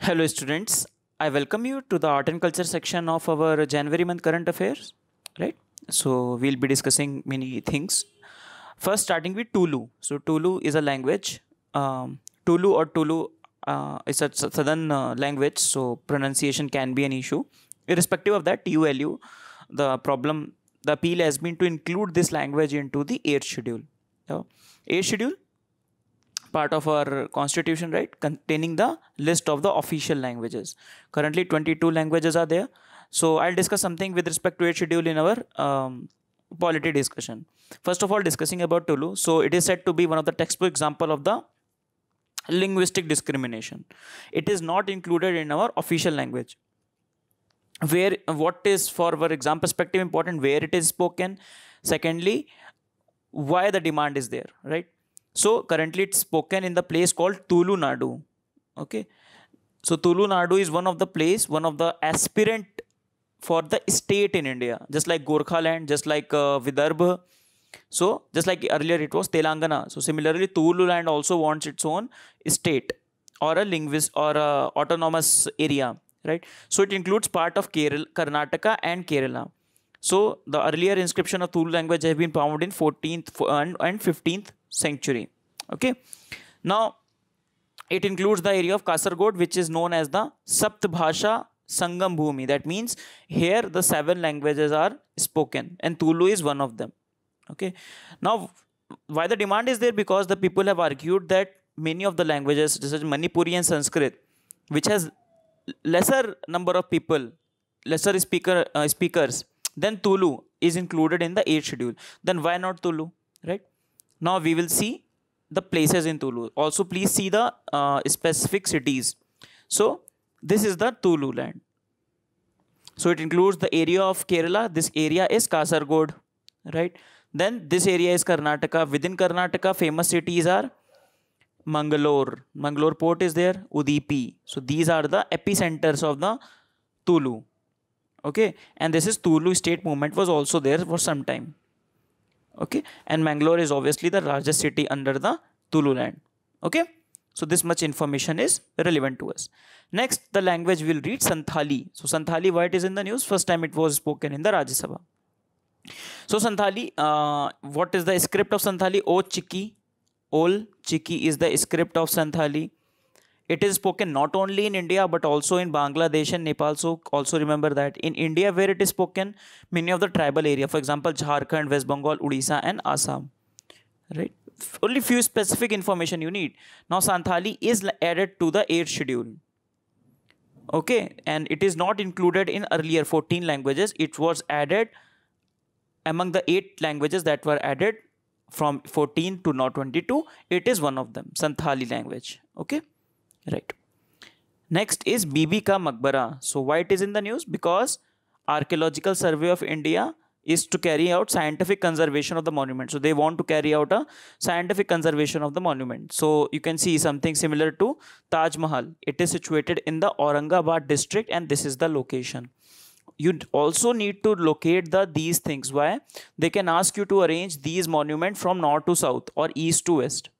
Hello students, I welcome you to the art and culture section of our January month current affairs, right? So we'll be discussing many things. First starting with Tulu. So Tulu is a language. Um, Tulu or Tulu uh, is a southern uh, language, so pronunciation can be an issue. Irrespective of that, TULU, the problem, the appeal has been to include this language into the air schedule. So, air schedule part of our constitution, right? Containing the list of the official languages. Currently, 22 languages are there. So I'll discuss something with respect to its schedule in our um, polity discussion. First of all, discussing about Tulu. So it is said to be one of the textbook example of the linguistic discrimination. It is not included in our official language where what is for our exam perspective important where it is spoken secondly why the demand is there right so currently it's spoken in the place called Tulu Nadu. Okay. So Tulu Nadu is one of the place, one of the aspirant for the state in India, just like land, just like uh, Vidarbha. So just like earlier it was Telangana. So similarly, Tulu land also wants its own state or a linguist or a autonomous area, right? So it includes part of Kerala, Karnataka and Kerala. So the earlier inscription of Tulu language have been found in 14th and 15th sanctuary. Okay. Now, it includes the area of Kasargod, which is known as the Saptbhasha Sangam Bhumi. That means here the seven languages are spoken and Tulu is one of them. Okay. Now, why the demand is there? Because the people have argued that many of the languages, such as Manipuri and Sanskrit, which has lesser number of people, lesser speaker uh, speakers, then Tulu is included in the 8th schedule. Then why not Tulu? Right? Now we will see the places in Tulu. Also please see the uh, specific cities. So this is the Tulu land. So it includes the area of Kerala. This area is Kasargod, right? Then this area is Karnataka. Within Karnataka, famous cities are Mangalore. Mangalore port is there, Udipi. So these are the epicenters of the Tulu. Okay. And this is Tulu state movement was also there for some time okay and mangalore is obviously the largest city under the tululand okay so this much information is relevant to us next the language we'll read santhali so santhali why it is in the news first time it was spoken in the rajya sabha so santhali uh, what is the script of santhali o chiki ol chiki is the script of santhali it is spoken not only in India but also in Bangladesh and Nepal. So also remember that in India where it is spoken, many of the tribal area, for example, Jharkhand, West Bengal, Odisha, and Assam. Right? Only few specific information you need. Now Santali is added to the aid schedule. Okay, and it is not included in earlier 14 languages. It was added among the eight languages that were added from 14 to now 22. It is one of them, Santali language. Okay right next is bibi ka maqbara so why it is in the news because archaeological survey of india is to carry out scientific conservation of the monument so they want to carry out a scientific conservation of the monument so you can see something similar to taj mahal it is situated in the aurangabad district and this is the location you also need to locate the these things why they can ask you to arrange these monument from north to south or east to west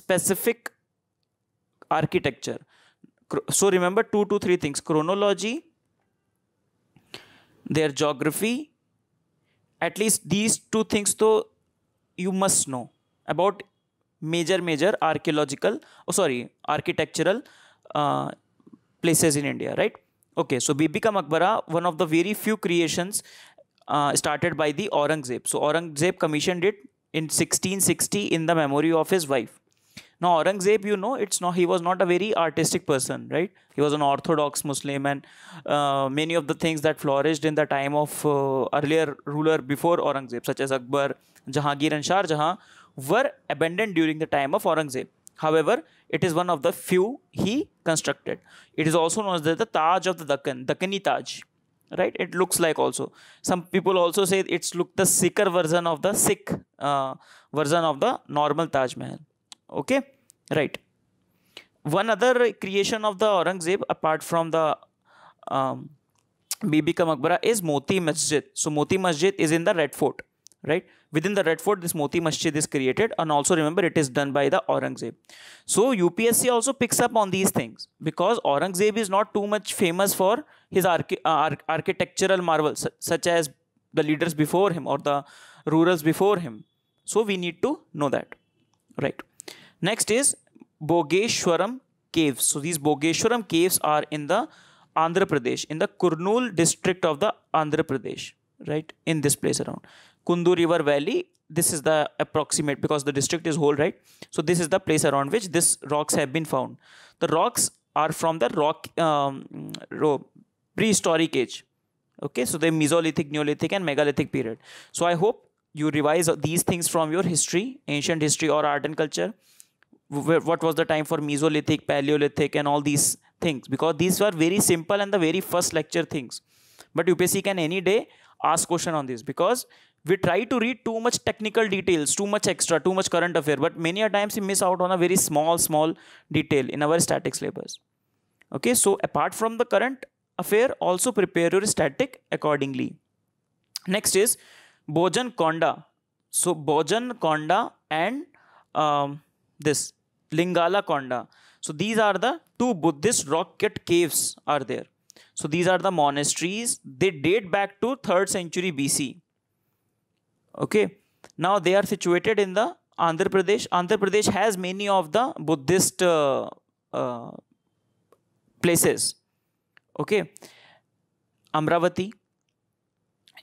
specific architecture so remember two to three things chronology their geography at least these two things though you must know about major major archaeological oh sorry architectural uh, places in india right okay so bibi ka maqbara one of the very few creations uh, started by the aurangzeb so aurangzeb commissioned it in 1660 in the memory of his wife now Aurangzeb, you know, it's not he was not a very artistic person, right? He was an orthodox Muslim, and uh, many of the things that flourished in the time of uh, earlier ruler before Aurangzeb, such as Akbar, Jahangir, and Shah Jahan, were abandoned during the time of Aurangzeb. However, it is one of the few he constructed. It is also known as the Taj of the Deccan, Dakkani Taj right it looks like also some people also say it's look the Sikh version of the sikh uh, version of the normal taj mahal okay right one other creation of the aurangzeb apart from the um, bibi Kamakbara, is moti masjid so moti masjid is in the red fort right within the red fort this moti masjid is created and also remember it is done by the aurangzeb so upsc also picks up on these things because aurangzeb is not too much famous for his archi uh, architectural marvels such as the leaders before him or the rulers before him so we need to know that right Next is Bogeshwaram caves. So these Bogeshwaram caves are in the Andhra Pradesh, in the Kurnool district of the Andhra Pradesh, right? In this place around. Kundu River Valley, this is the approximate because the district is whole, right? So this is the place around which these rocks have been found. The rocks are from the rock um, prehistoric age. Okay, so the Mesolithic, Neolithic and Megalithic period. So I hope you revise these things from your history, ancient history or art and culture what was the time for Mesolithic, Paleolithic, and all these things because these were very simple and the very first lecture things. But UPSC can any day ask question on this because we try to read too much technical details, too much extra, too much current affair. But many a times we miss out on a very small, small detail in our static syllabus. Okay, so apart from the current affair, also prepare your static accordingly. Next is Bojan Konda. So Bojan Konda and um, this Lingala Konda. So these are the two Buddhist rocket caves are there. So these are the monasteries. They date back to 3rd century BC. Okay. Now they are situated in the Andhra Pradesh. Andhra Pradesh has many of the Buddhist uh, uh, places. Okay. Amravati,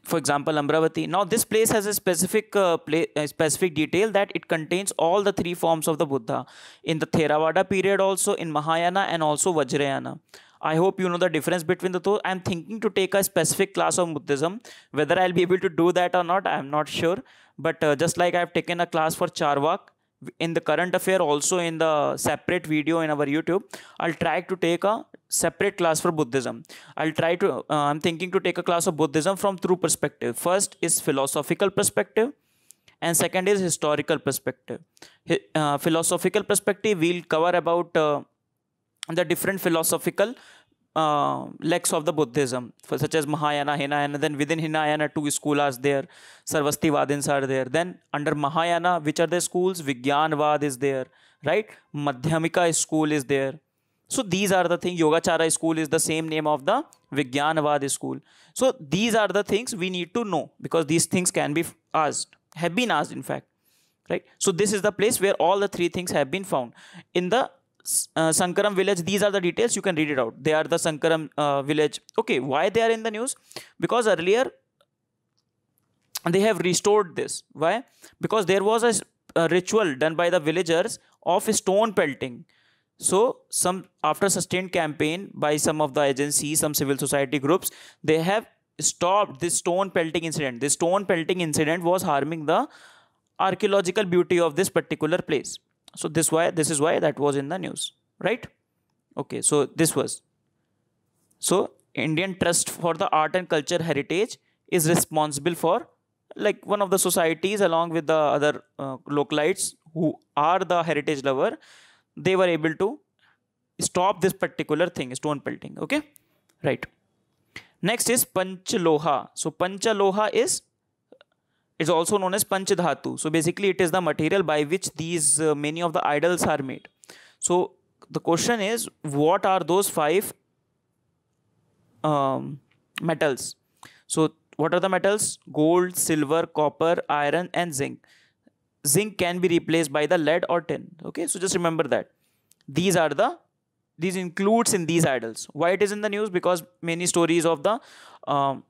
for example amravati now this place has a specific uh, play, a specific detail that it contains all the three forms of the buddha in the theravada period also in mahayana and also vajrayana i hope you know the difference between the two i'm thinking to take a specific class on buddhism whether i'll be able to do that or not i'm not sure but uh, just like i've taken a class for charvak in the current affair also in the separate video in our youtube i'll try to take a separate class for Buddhism. I'll try to, uh, I'm thinking to take a class of Buddhism from two perspective. First is philosophical perspective and second is historical perspective. Uh, philosophical perspective, we'll cover about uh, the different philosophical uh, legs of the Buddhism, for, such as Mahayana, Hinayana. Then within Hinayana, two schools there. Sarvasti Vadins are there. Then under Mahayana, which are the schools? Vijnanavad is there, right? Madhyamika school is there. So these are the things. Yogacara school is the same name of the Vijnanavad school. So these are the things we need to know because these things can be asked, have been asked in fact. Right. So this is the place where all the three things have been found. In the uh, Sankaram village, these are the details. You can read it out. They are the Sankaram uh, village. Okay. Why they are in the news? Because earlier they have restored this. Why? Because there was a, a ritual done by the villagers of stone pelting. So some after sustained campaign by some of the agencies, some civil society groups, they have stopped this stone pelting incident. This stone pelting incident was harming the archaeological beauty of this particular place. So this why this is why that was in the news, right? Okay, so this was. So Indian Trust for the Art and Culture Heritage is responsible for like one of the societies along with the other uh, localites who are the heritage lover they were able to stop this particular thing stone pelting okay right next is panchaloha so panchaloha is it's also known as panchadhatu so basically it is the material by which these uh, many of the idols are made so the question is what are those five um, metals so what are the metals gold silver copper iron and zinc zinc can be replaced by the lead or tin okay so just remember that these are the these includes in these idols why it is in the news because many stories of the um,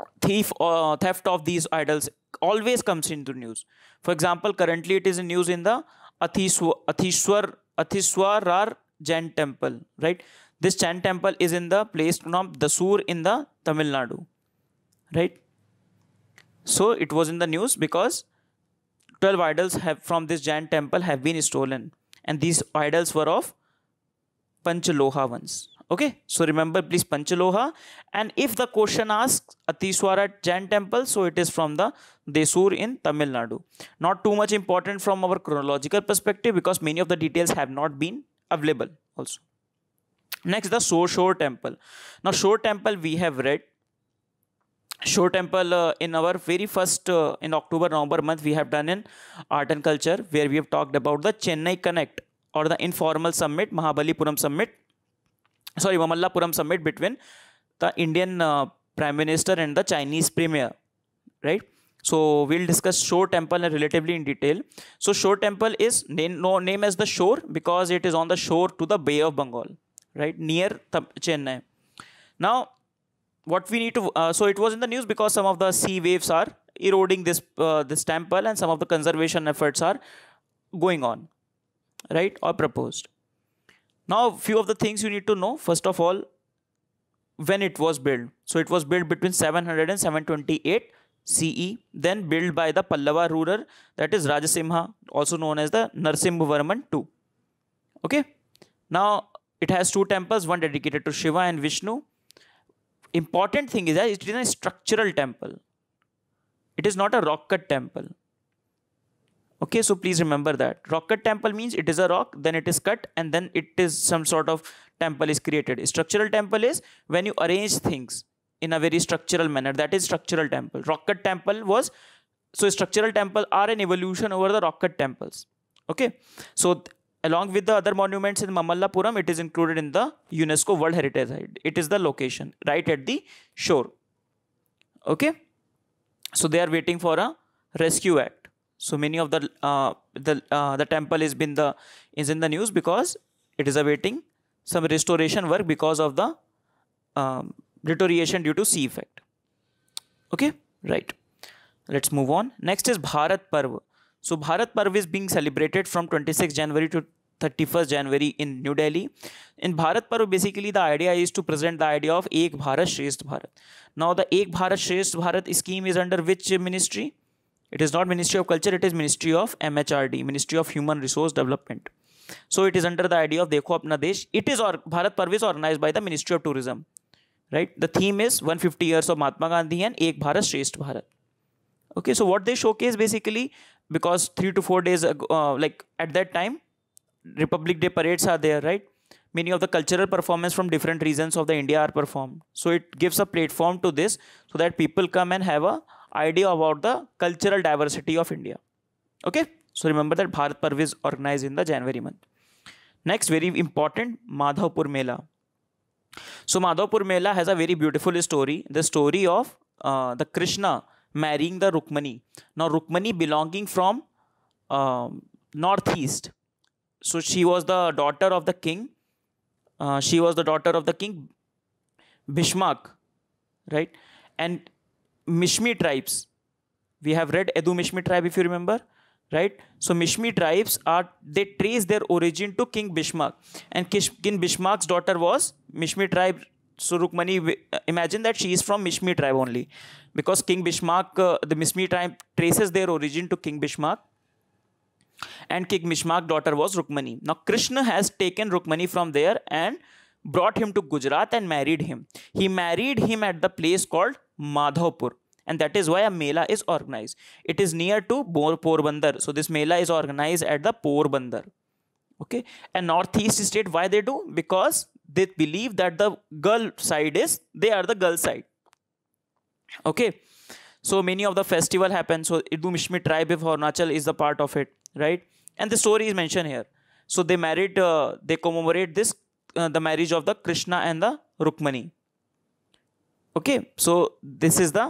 uh, thief or theft of these idols always comes into news for example currently it is in news in the Athishwar, Athishwar, Athishwarar Jain temple right this Jain temple is in the place from Dasur in the Tamil Nadu right so it was in the news because 12 idols have from this giant temple have been stolen and these idols were of Panchaloha ones. Okay, so remember please Panchaloha and if the question asks Atiswara Jain temple, so it is from the Desur in Tamil Nadu. Not too much important from our chronological perspective because many of the details have not been available also. Next the Soshore temple. Now Shore temple we have read show temple uh, in our very first uh, in october november month we have done in art and culture where we have talked about the chennai connect or the informal summit mahabalipuram summit sorry mamallapuram summit between the indian uh, prime minister and the chinese premier right so we'll discuss shore temple relatively in detail so shore temple is name, no name as the shore because it is on the shore to the bay of bengal right near chennai now what we need to uh, so it was in the news because some of the sea waves are eroding this uh, this temple and some of the conservation efforts are going on right or proposed now few of the things you need to know first of all when it was built so it was built between 700 and 728 CE then built by the Pallava ruler that is Rajasimha also known as the Narsimhavarman II okay now it has two temples one dedicated to Shiva and Vishnu important thing is that it is a structural temple. It is not a rock cut temple. Okay, so please remember that. Rock cut temple means it is a rock, then it is cut, and then it is some sort of temple is created. Structural temple is when you arrange things in a very structural manner. That is structural temple. Rock cut temple was so structural temple are an evolution over the rock cut temples. Okay, so Along with the other monuments in Mamallapuram, it is included in the UNESCO World Heritage Site. It is the location right at the shore. Okay. So they are waiting for a rescue act. So many of the uh, the uh, the temple is been the is in the news because it is awaiting some restoration work because of the um, deterioration due to sea effect. Okay, right. Let's move on. Next is Bharat Parva. So Bharat Parv is being celebrated from twenty six January to thirty first January in New Delhi in Bharat Parv basically the idea is to present the idea of Ek Bharat Shreshtha Bharat now the Ek Bharat Shreshtha Bharat scheme is under which ministry it is not ministry of culture it is ministry of M H R D ministry of human resource development so it is under the idea of Dekho Apna Desh it is और Bharat Parv is organize by the ministry of tourism right the theme is one fifty years of Mahatma Gandhi and Ek Bharat Shreshtha Bharat okay so what they showcase basically because 3 to 4 days ago, uh, like at that time republic day parades are there right many of the cultural performance from different regions of the india are performed so it gives a platform to this so that people come and have a idea about the cultural diversity of india okay so remember that bharat parv is organized in the january month next very important madhavpur mela so madhavpur mela has a very beautiful story the story of uh, the krishna marrying the Rukmani. Now Rukmani belonging from um, northeast. So she was the daughter of the king. Uh, she was the daughter of the king Bishmak, right? And Mishmi tribes. We have read Edu Mishmi tribe if you remember, right? So Mishmi tribes are they trace their origin to King Bishmak, and King Bishmak's daughter was Mishmi tribe so Rukmani, uh, imagine that she is from Mishmi tribe only, because King Bishmak, uh, the Mishmi tribe traces their origin to King Bishmak, and King Bishmak's daughter was Rukmani. Now Krishna has taken Rukmani from there and brought him to Gujarat and married him. He married him at the place called Madhopur, And that is why a Mela is organized. It is near to Porbandar. So this Mela is organized at the Porbandar. Okay. And Northeast state, why they do? Because they believe that the girl side is they are the girl side okay so many of the festival happen so idumishmi tribe of Hornachal is the part of it right and the story is mentioned here so they married uh, they commemorate this uh, the marriage of the krishna and the rukmani okay so this is the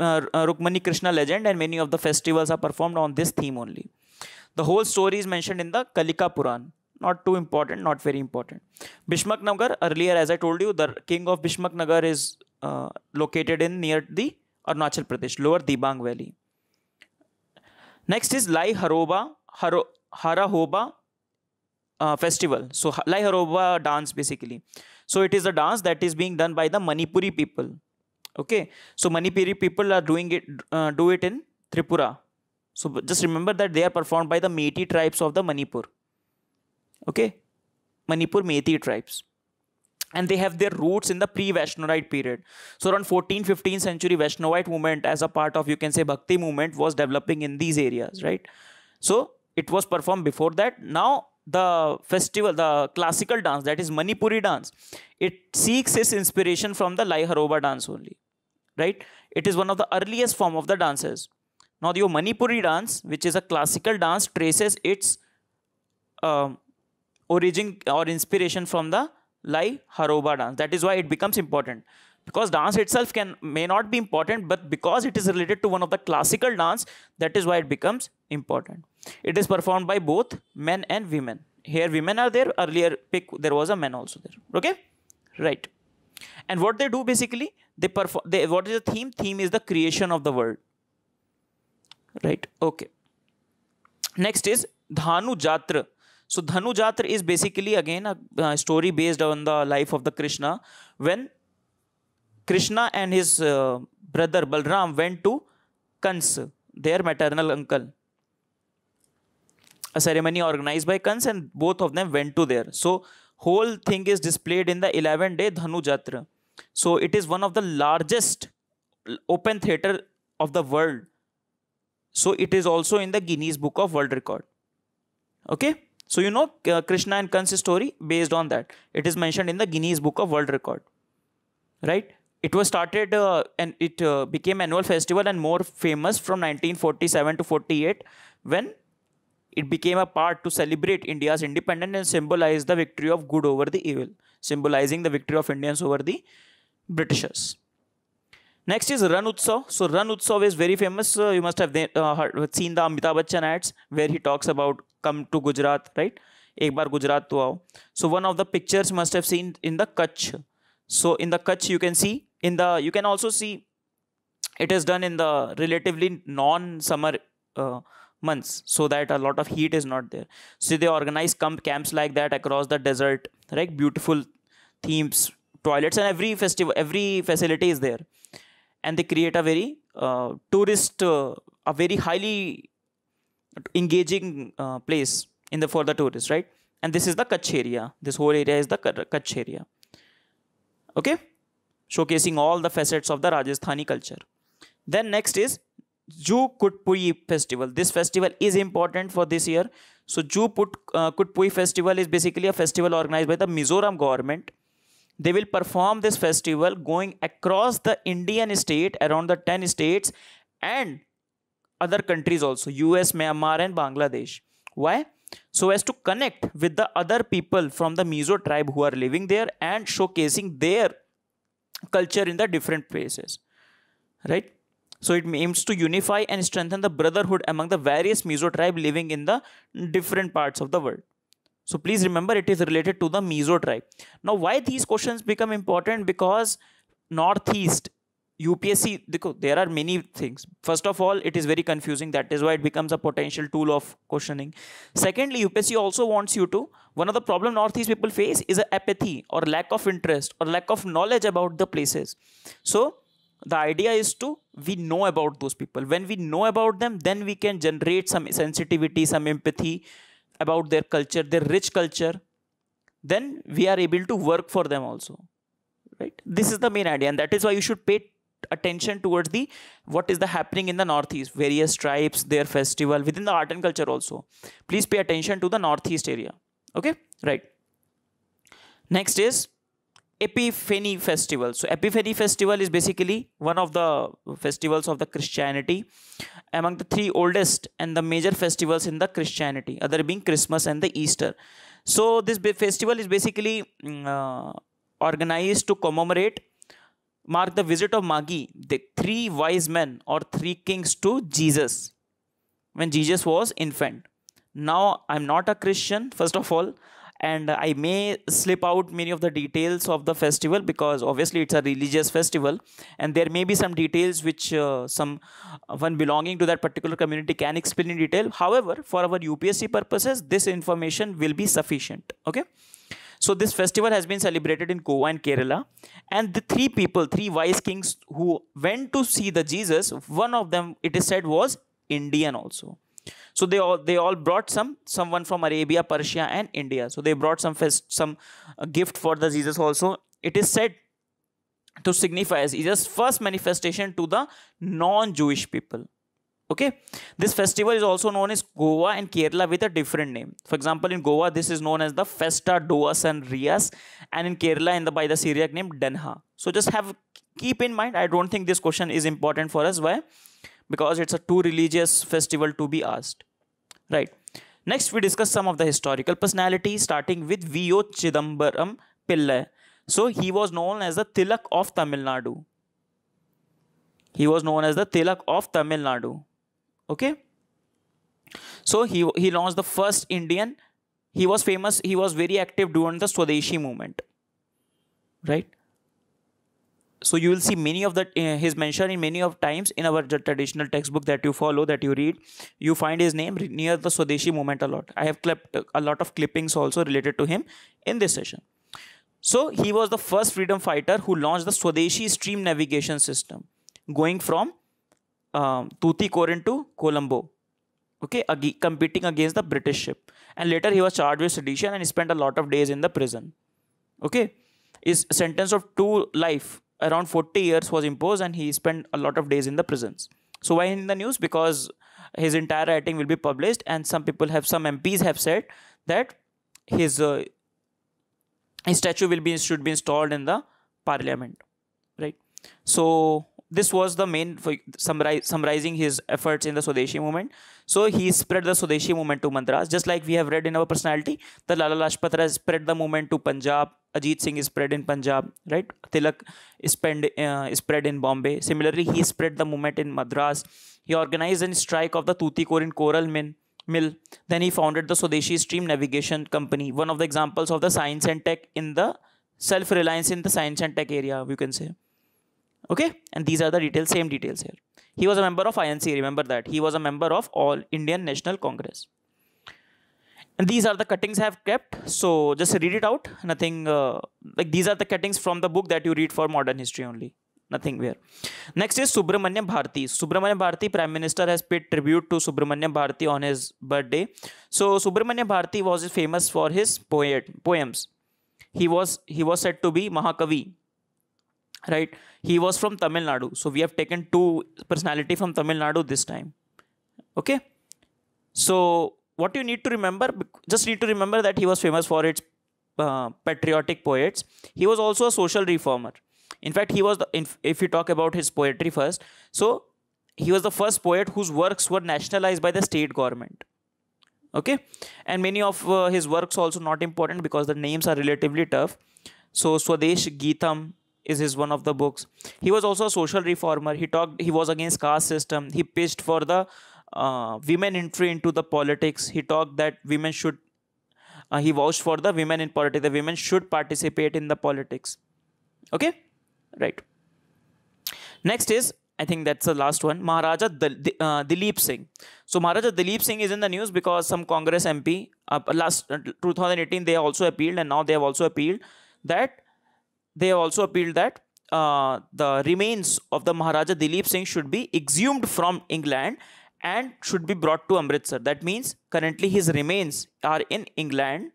uh, uh rukmani krishna legend and many of the festivals are performed on this theme only the whole story is mentioned in the kalika puran not too important, not very important. Bishmak Nagar, earlier as I told you, the king of Bishmak Nagar is uh, located in near the Arunachal Pradesh, lower Dibang Valley. Next is Lai Haroba, Haro, Harahoba uh, festival. So Lai Haroba dance basically. So it is a dance that is being done by the Manipuri people. Okay. So Manipuri people are doing it, uh, do it in Tripura. So just remember that they are performed by the Metis tribes of the Manipur okay manipur methi tribes and they have their roots in the pre-Vaishnovite period. So around 14th, 15th century, Vaishnovite movement as a part of, you can say, Bhakti movement was developing in these areas, right? So it was performed before that. Now the festival, the classical dance, that is Manipuri dance, it seeks its inspiration from the Lai Haroba dance only, right? It is one of the earliest form of the dances. Now the Manipuri dance, which is a classical dance, traces its uh, origin or inspiration from the Lai Haroba dance. That is why it becomes important. Because dance itself can may not be important, but because it is related to one of the classical dance, that is why it becomes important. It is performed by both men and women. Here women are there, earlier pick there was a man also there. Okay? Right. And what they do basically, they perform they what is the theme? Theme is the creation of the world. Right. Okay. Next is Dhanu Jatra so Dhanu Jatra is basically again a, a story based on the life of the Krishna when Krishna and his uh, brother Balram went to Kans, their maternal uncle. A ceremony organized by Kans, and both of them went to there. So whole thing is displayed in the 11 day Dhanu Jatra. So it is one of the largest open theater of the world. So it is also in the Guinness Book of World Record. Okay. So you know uh, Krishna and Kansa story based on that. It is mentioned in the Guinness Book of World Record, right? It was started uh, and it uh, became annual festival and more famous from 1947 to 48 when it became a part to celebrate India's independence and symbolize the victory of good over the evil, symbolizing the victory of Indians over the Britishers. Next is Ran Utsav. So Ran Utsav is very famous. Uh, you must have uh, seen the Amitabh Bachchan ads where he talks about come to Gujarat, right? Ek bar Gujarat to aao. So one of the pictures must have seen in the Kutch. So in the Kutch you can see in the you can also see it is done in the relatively non-summer uh, months so that a lot of heat is not there. So they organize camp camps like that across the desert, right? Beautiful themes, toilets, and every festival, every facility is there, and they create a very uh, tourist, uh, a very highly engaging uh, place in the for the tourists, right? And this is the Kutch area. This whole area is the Kutch area. Okay, showcasing all the facets of the Rajasthani culture. Then next is Ju Kutpui festival. This festival is important for this year. So Ju Put, uh, Kutpui festival is basically a festival organized by the Mizoram government. They will perform this festival going across the Indian state around the 10 states and other countries also US, Myanmar, and Bangladesh. Why? So as to connect with the other people from the Mizo tribe who are living there and showcasing their culture in the different places. Right? So it aims to unify and strengthen the brotherhood among the various Mizo tribe living in the different parts of the world. So please remember it is related to the Mizo tribe. Now why these questions become important because Northeast UPSC, there are many things. First of all, it is very confusing. That is why it becomes a potential tool of questioning. Secondly, UPSC also wants you to. One of the problems Northeast people face is apathy or lack of interest or lack of knowledge about the places. So the idea is to we know about those people. When we know about them, then we can generate some sensitivity, some empathy about their culture, their rich culture. Then we are able to work for them also. Right? This is the main idea, and that is why you should pay attention towards the what is the happening in the northeast various tribes their festival within the art and culture also please pay attention to the northeast area okay right next is epiphany festival so epiphany festival is basically one of the festivals of the christianity among the three oldest and the major festivals in the christianity other being christmas and the easter so this festival is basically mm, uh, organized to commemorate mark the visit of Magi, the three wise men or three kings to Jesus when Jesus was infant. Now I'm not a Christian, first of all, and I may slip out many of the details of the festival because obviously it's a religious festival and there may be some details which uh, some uh, one belonging to that particular community can explain in detail. However, for our UPSC purposes, this information will be sufficient. Okay. So this festival has been celebrated in Goa and Kerala. And the three people, three wise kings who went to see the Jesus, one of them, it is said, was Indian also. So they all they all brought some someone from Arabia, Persia, and India. So they brought some fest, some uh, gift for the Jesus also. It is said to signify as Jesus' first manifestation to the non-Jewish people okay this festival is also known as goa and kerala with a different name for example in goa this is known as the festa doas and rias and in kerala in the by the syriac name denha so just have keep in mind i don't think this question is important for us why because it's a too religious festival to be asked right next we discuss some of the historical personalities starting with vo chidambaram pillai so he was known as the tilak of tamil nadu he was known as the tilak of tamil nadu okay so he he launched the first indian he was famous he was very active during the swadeshi movement right so you will see many of the uh, eh, his mention in many of times in our traditional textbook that you follow that you read you find his name near the swadeshi movement a lot i have clipped a lot of clippings also related to him in this session so he was the first freedom fighter who launched the swadeshi stream navigation system going from um, Tuticorin to Colombo. Okay, ag competing against the British ship. And later he was charged with sedition and he spent a lot of days in the prison. Okay, his sentence of two life, around 40 years, was imposed and he spent a lot of days in the prisons. So why in the news? Because his entire writing will be published, and some people have, some MPs have said that his uh, his statue will be should be installed in the parliament, right? So this was the main for summarize, summarizing his efforts in the Swadeshi movement. So he spread the Swadeshi movement to Madras, just like we have read in our personality. The Lala Lajpat Rai spread the movement to Punjab. Ajit Singh is spread in Punjab, right? Tilak is spread, uh, is spread in Bombay. Similarly, he spread the movement in Madras. He organized a strike of the Tuticorin coral min, mill. Then he founded the Swadeshi Stream Navigation Company, one of the examples of the science and tech in the self-reliance in the science and tech area, you can say okay and these are the details same details here he was a member of inc remember that he was a member of all indian national congress and these are the cuttings i have kept so just read it out nothing uh, like these are the cuttings from the book that you read for modern history only nothing where next is subramanya bharati subramanya bharati prime minister has paid tribute to subramanya bharati on his birthday so subramanya bharati was famous for his poet poems he was he was said to be mahakavi right he was from tamil nadu so we have taken two personality from tamil nadu this time okay so what you need to remember just need to remember that he was famous for its uh, patriotic poets he was also a social reformer in fact he was the, if you talk about his poetry first so he was the first poet whose works were nationalized by the state government okay and many of uh, his works also not important because the names are relatively tough so swadesh geetam is his one of the books. He was also a social reformer. He talked. He was against caste system. He pitched for the uh, women entry into the politics. He talked that women should. Uh, he vouched for the women in politics. The women should participate in the politics. Okay, right. Next is I think that's the last one. Maharaja Dil uh, Dilip Singh. So Maharaja Dilip Singh is in the news because some Congress MP uh, last uh, 2018 they also appealed and now they have also appealed that they also appealed that uh, the remains of the Maharaja Dilip Singh should be exhumed from England and should be brought to Amritsar. That means currently his remains are in England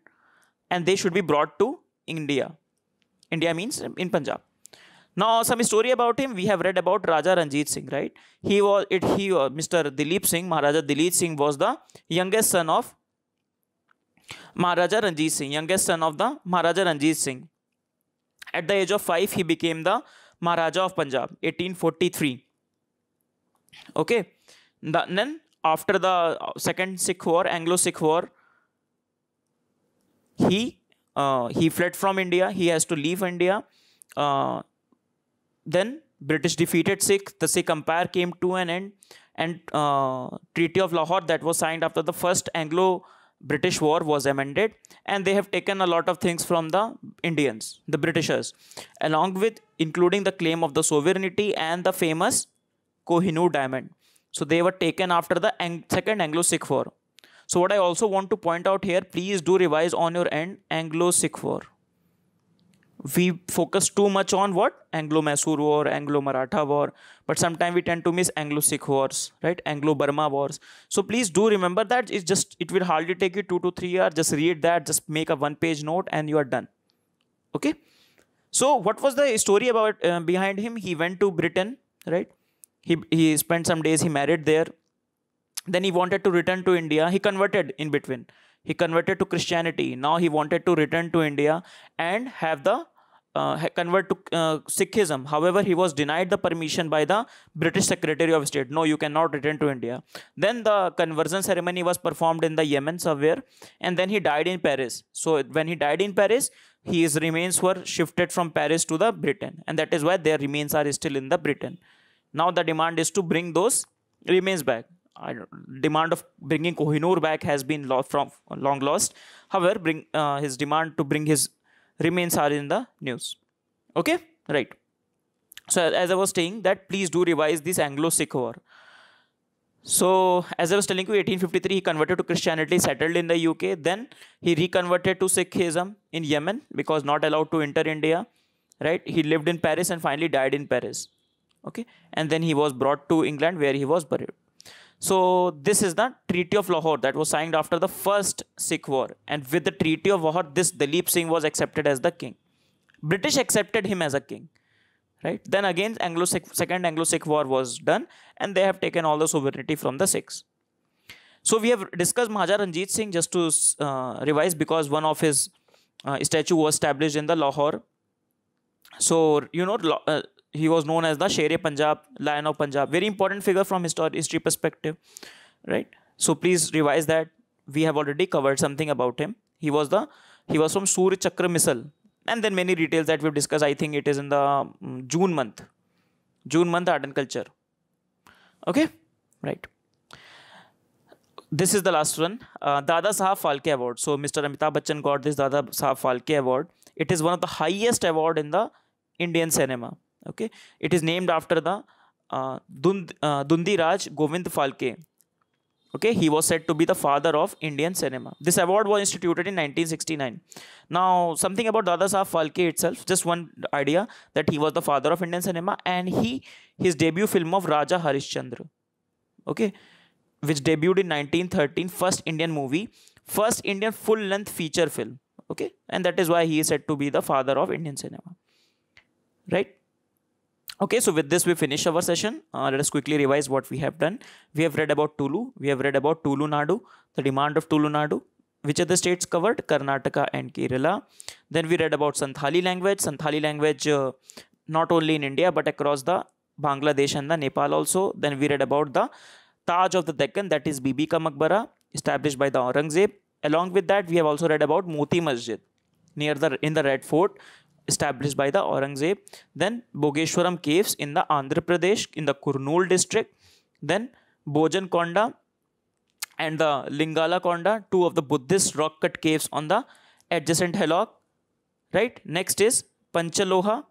and they should be brought to India. India means in Punjab. Now some story about him we have read about Raja Ranjit Singh, right? He was it he uh, Mr. Dilip Singh, Maharaja Dilip Singh was the youngest son of Maharaja Ranjit Singh, youngest son of the Maharaja Ranjit Singh. At the age of 5, he became the Maharaja of Punjab, 1843. Okay. The, then, after the uh, Second Sikh War, Anglo-Sikh War, he uh, he fled from India. He has to leave India. Uh, then British defeated Sikh. The Sikh Empire came to an end, and uh, Treaty of Lahore that was signed after the first Anglo British War was amended, and they have taken a lot of things from the Indians, the Britishers, along with including the claim of the sovereignty and the famous Kohinoor diamond. So they were taken after the Ang second Anglo-Sikh War. So what I also want to point out here, please do revise on your end Anglo-Sikh War we focus too much on what Anglo-Mysore War, Anglo-Maratha War, but sometimes we tend to miss Anglo-Sikh Wars, right? Anglo-Burma Wars. So please do remember that. It's just it will hardly take you two to three hours. Just read that. Just make a one-page note, and you are done. Okay. So what was the story about uh, behind him? He went to Britain, right? He he spent some days. He married there. Then he wanted to return to India. He converted in between. He converted to Christianity. Now he wanted to return to India and have the uh, convert to uh, Sikhism. However, he was denied the permission by the British Secretary of State. No, you cannot return to India. Then the conversion ceremony was performed in the Yemen somewhere, and then he died in Paris. So when he died in Paris, his remains were shifted from Paris to the Britain, and that is why their remains are still in the Britain. Now the demand is to bring those remains back. demand of bringing Kohinoor back has been lo from long lost. However, bring uh, his demand to bring his remains are in the news. Okay, right. So as I was saying that please do revise this Anglo-Sikh war. So as I was telling you, 1853 he converted to Christianity, settled in the UK. Then he reconverted to Sikhism in Yemen because not allowed to enter India. Right? He lived in Paris and finally died in Paris. Okay, and then he was brought to England where he was buried. So this is the Treaty of Lahore that was signed after the first Sikh war. And with the Treaty of Lahore, this Dalip Singh was accepted as the king. British accepted him as a king. Right? Then again, Anglo second Anglo-Sikh war was done and they have taken all the sovereignty from the Sikhs. So we have discussed Mahaja Ranjit Singh just to uh, revise because one of his uh, statue was established in the Lahore. So you know uh, he was known as the Shere Punjab, Lion of Punjab. Very important figure from history perspective, right? So please revise that. We have already covered something about him. He was the he was from Sur Chakra Misal, and then many details that we've discussed. I think it is in the mm, June month, June month art and culture. Okay, right. This is the last one, uh, Dada Sahab Falke Award. So Mr. Amitabh Bachchan got this Dada Sahab Falke Award. It is one of the highest award in the Indian cinema okay it is named after the uh, Dund, uh, dundi raj govind phalke okay he was said to be the father of indian cinema this award was instituted in 1969 now something about dada saheb phalke itself just one idea that he was the father of indian cinema and he his debut film of raja harishchandra okay which debuted in 1913 first indian movie first indian full length feature film okay and that is why he is said to be the father of indian cinema right Okay, so with this we finish our session. Uh, let us quickly revise what we have done. We have read about Tulu. We have read about Tulu Nadu, the demand of Tulu Nadu. Which are the states covered? Karnataka and Kerala. Then we read about Santhali language. Santhali language uh, not only in India but across the Bangladesh and the Nepal also. Then we read about the Taj of the Deccan that is Bibi Ka Maqbara established by the Aurangzeb. Along with that we have also read about Moti Masjid near the in the Red Fort established by the Aurangzeb. Then Bogeshwaram caves in the Andhra Pradesh in the Kurnool district. Then Bojan Konda and the Lingala Konda, two of the Buddhist rock cut caves on the adjacent hillock. Right. Next is Panchaloha.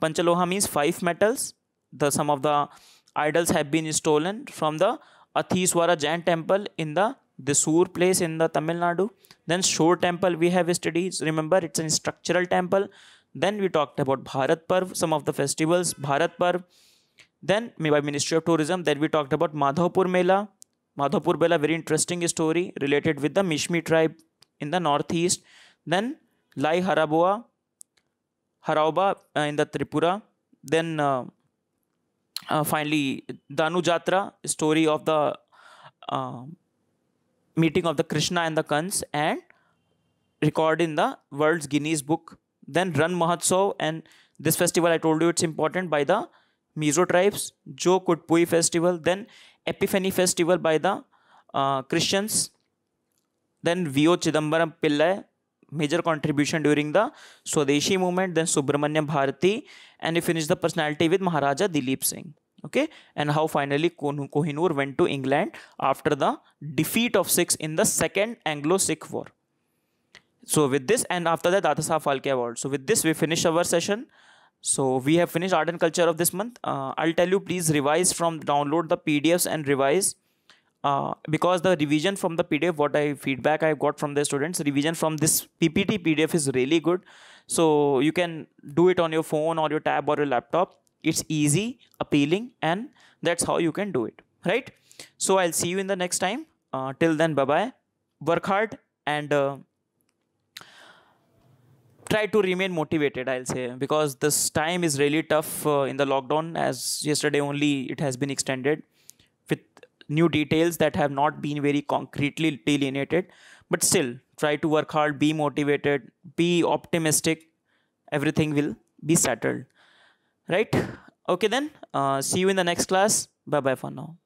Panchaloha means five metals. The some of the idols have been stolen from the Athiswara Jain temple in the Dissur place in the Tamil Nadu. Then Shore temple we have studied. Remember it's a structural temple Then we talked about Bharat Parv, some of the festivals, Bharat Parv. Then by Ministry of Tourism, then we talked about Madhavpur Mela. Madhavpur Mela, very interesting story related with the Mishmi tribe in the northeast. Then Lai Haraboa, Harauba uh, in the Tripura. Then uh, uh, finally Danu Jatra, story of the meeting of the Krishna and the Kans and recorded in the World's Guinness Book Then Run Mahotsav and this festival I told you it's important by the Mizo tribes, Jo Kutpui festival, then Epiphany festival by the uh, Christians, then V.O. Chidambaram Pillai, major contribution during the Swadeshi movement, then Subramanyam Bharati, and he finish the personality with Maharaja Dilip Singh. Okay, and how finally Kohinoor went to England after the defeat of Sikhs in the Second Anglo Sikh War. So with this and after that that is Saab Phalke Award. So with this we finish our session. So we have finished art and culture of this month. Uh, I'll tell you please revise from download the PDFs and revise. Uh, because the revision from the PDF, what I feedback I got from the students, revision from this PPT PDF is really good. So you can do it on your phone or your tab or your laptop. It's easy, appealing, and that's how you can do it, right? So I'll see you in the next time. Uh, till then, bye bye. Work hard and uh, try to remain motivated i'll say because this time is really tough uh, in the lockdown as yesterday only it has been extended with new details that have not been very concretely delineated but still try to work hard be motivated be optimistic everything will be settled right okay then uh, see you in the next class bye bye for now